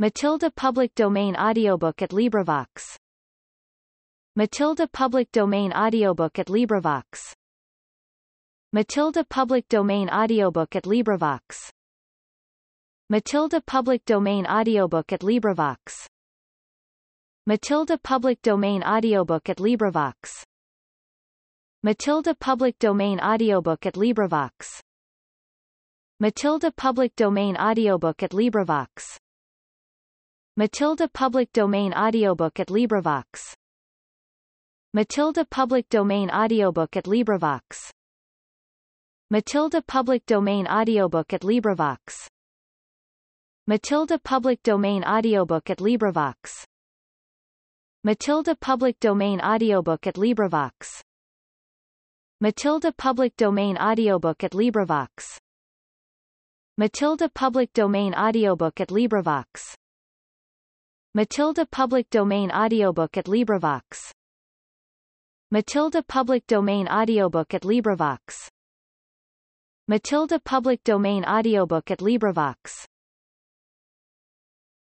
Matilda Public Domain Audiobook at LibriVox. Matilda Public Domain Audiobook at LibriVox. Matilda Public Domain Audiobook at LibriVox. Matilda Public Domain Audiobook at LibriVox. Matilda Public Domain Audiobook at LibriVox. Matilda Public Domain Audiobook at LibriVox. Matilda Public Domain Audiobook at LibriVox. Matilda Public Domain Audiobook at LibriVox. Matilda Public Domain Audiobook at LibriVox. Matilda Public Domain Audiobook at LibriVox. Matilda Public Domain Audiobook at LibriVox. Matilda Public Domain Audiobook at LibriVox. Matilda Public Domain Audiobook at LibriVox. Matilda Public Domain Audiobook at LibriVox. Matilda Public Domain Audiobook at LibriVox. Matilda Public Domain Audiobook at LibriVox. Matilda Public Domain Audiobook at LibriVox.